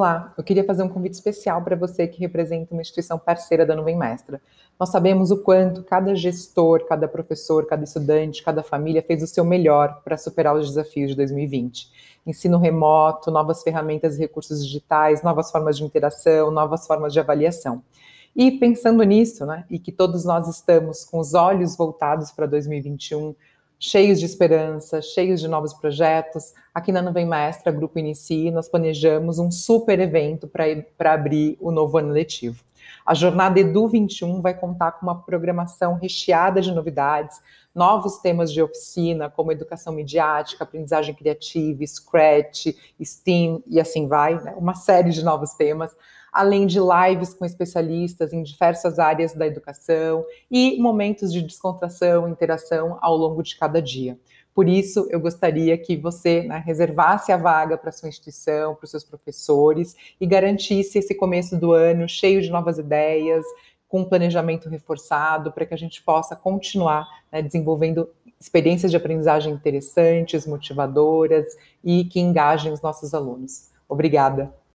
Olá, eu queria fazer um convite especial para você que representa uma instituição parceira da Nuvem Mestra. Nós sabemos o quanto cada gestor, cada professor, cada estudante, cada família fez o seu melhor para superar os desafios de 2020. Ensino remoto, novas ferramentas e recursos digitais, novas formas de interação, novas formas de avaliação. E pensando nisso, né, e que todos nós estamos com os olhos voltados para 2021, cheios de esperança, cheios de novos projetos. Aqui na Nuvem Maestra, Grupo Inici, nós planejamos um super evento para abrir o novo ano letivo. A jornada Edu 21 vai contar com uma programação recheada de novidades, novos temas de oficina, como educação midiática, aprendizagem criativa, Scratch, STEAM e assim vai, né? uma série de novos temas além de lives com especialistas em diversas áreas da educação e momentos de descontração, interação ao longo de cada dia. Por isso, eu gostaria que você né, reservasse a vaga para sua instituição, para os seus professores e garantisse esse começo do ano cheio de novas ideias, com um planejamento reforçado, para que a gente possa continuar né, desenvolvendo experiências de aprendizagem interessantes, motivadoras e que engajem os nossos alunos. Obrigada.